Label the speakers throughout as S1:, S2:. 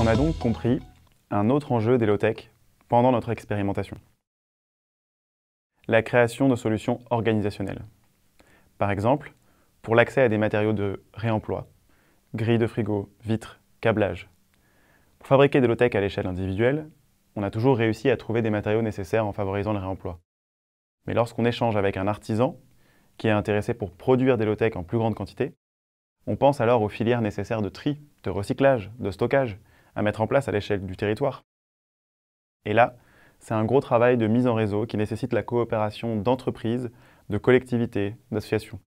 S1: On a donc compris un autre enjeu des low-tech pendant notre expérimentation. La création de solutions organisationnelles. Par exemple, pour l'accès à des matériaux de réemploi, grilles de frigo, vitres, câblage. Pour fabriquer des low-tech à l'échelle individuelle, on a toujours réussi à trouver des matériaux nécessaires en favorisant le réemploi. Mais lorsqu'on échange avec un artisan qui est intéressé pour produire des low-tech en plus grande quantité, on pense alors aux filières nécessaires de tri, de recyclage, de stockage, à mettre en place à l'échelle du territoire. Et là, c'est un gros travail de mise en réseau qui nécessite la coopération d'entreprises, de collectivités, d'associations.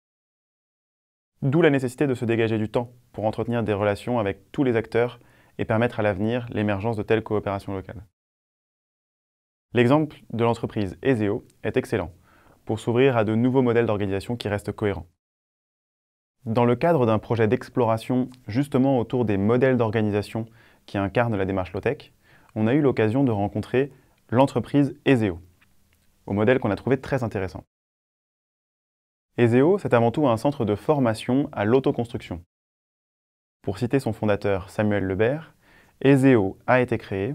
S1: D'où la nécessité de se dégager du temps pour entretenir des relations avec tous les acteurs et permettre à l'avenir l'émergence de telles coopérations locales. L'exemple de l'entreprise ESEO est excellent pour s'ouvrir à de nouveaux modèles d'organisation qui restent cohérents. Dans le cadre d'un projet d'exploration justement autour des modèles d'organisation qui incarne la démarche low-tech, on a eu l'occasion de rencontrer l'entreprise Ezeo, au modèle qu'on a trouvé très intéressant. Ezeo, c'est avant tout un centre de formation à l'autoconstruction. Pour citer son fondateur Samuel Lebert, Ezeo a été créé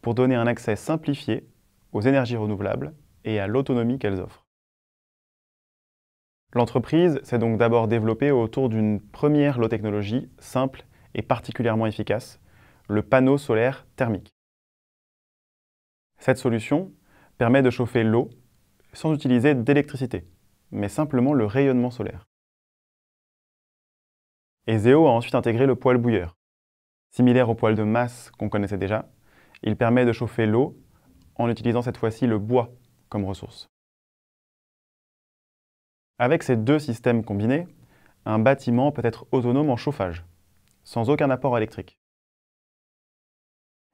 S1: pour donner un accès simplifié aux énergies renouvelables et à l'autonomie qu'elles offrent. L'entreprise s'est donc d'abord développée autour d'une première low technologie simple et particulièrement efficace, le panneau solaire thermique. Cette solution permet de chauffer l'eau sans utiliser d'électricité, mais simplement le rayonnement solaire. Ezeo a ensuite intégré le poêle bouilleur. Similaire au poêle de masse qu'on connaissait déjà, il permet de chauffer l'eau en utilisant cette fois-ci le bois comme ressource. Avec ces deux systèmes combinés, un bâtiment peut être autonome en chauffage, sans aucun apport électrique.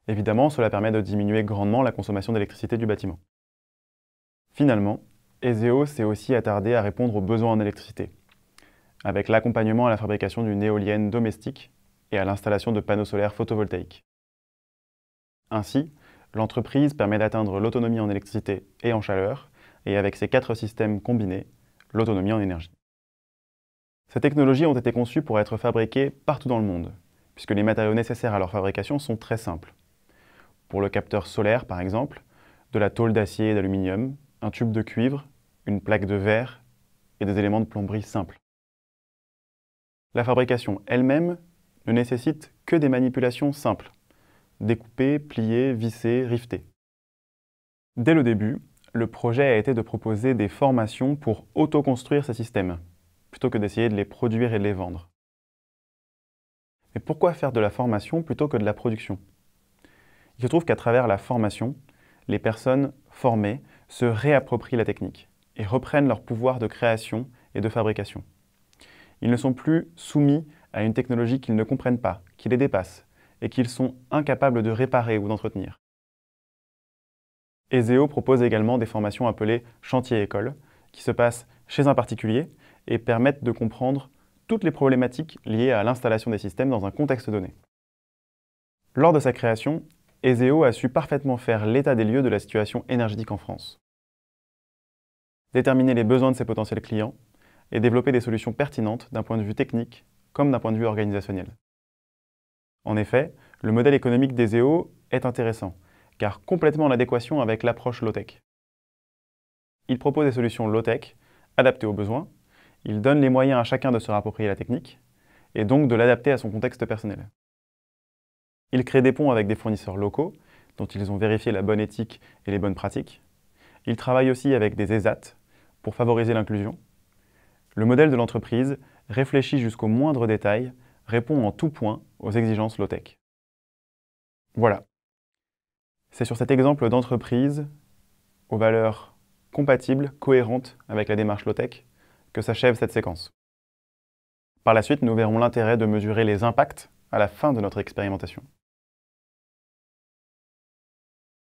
S1: Évidemment, cela permet de diminuer grandement la consommation d'électricité du bâtiment. Finalement, ESEO s'est aussi attardé à répondre aux besoins en électricité, avec l'accompagnement à la fabrication d'une éolienne domestique et à l'installation de panneaux solaires photovoltaïques. Ainsi, l'entreprise permet d'atteindre l'autonomie en électricité et en chaleur, et avec ces quatre systèmes combinés, l'autonomie en énergie. Ces technologies ont été conçues pour être fabriquées partout dans le monde, puisque les matériaux nécessaires à leur fabrication sont très simples pour le capteur solaire par exemple, de la tôle d'acier et d'aluminium, un tube de cuivre, une plaque de verre et des éléments de plomberie simples. La fabrication elle-même ne nécessite que des manipulations simples, découper, plier, visser, rifter. Dès le début, le projet a été de proposer des formations pour autoconstruire ces systèmes, plutôt que d'essayer de les produire et de les vendre. Mais pourquoi faire de la formation plutôt que de la production il se trouve qu'à travers la formation, les personnes formées se réapproprient la technique et reprennent leur pouvoir de création et de fabrication. Ils ne sont plus soumis à une technologie qu'ils ne comprennent pas, qui les dépasse, et qu'ils sont incapables de réparer ou d'entretenir. ESEO propose également des formations appelées chantier-école, qui se passent chez un particulier et permettent de comprendre toutes les problématiques liées à l'installation des systèmes dans un contexte donné. Lors de sa création, Ezeo a su parfaitement faire l'état des lieux de la situation énergétique en France. Déterminer les besoins de ses potentiels clients et développer des solutions pertinentes d'un point de vue technique comme d'un point de vue organisationnel. En effet, le modèle économique d'Ezeo est intéressant, car complètement en adéquation avec l'approche low-tech. Il propose des solutions low-tech, adaptées aux besoins, il donne les moyens à chacun de se rapproprier la technique, et donc de l'adapter à son contexte personnel. Il crée des ponts avec des fournisseurs locaux, dont ils ont vérifié la bonne éthique et les bonnes pratiques. Ils travaillent aussi avec des ESAT pour favoriser l'inclusion. Le modèle de l'entreprise réfléchi jusqu'au moindre détail, répond en tout point aux exigences low-tech. Voilà. C'est sur cet exemple d'entreprise aux valeurs compatibles, cohérentes avec la démarche low-tech, que s'achève cette séquence. Par la suite, nous verrons l'intérêt de mesurer les impacts à la fin de notre expérimentation.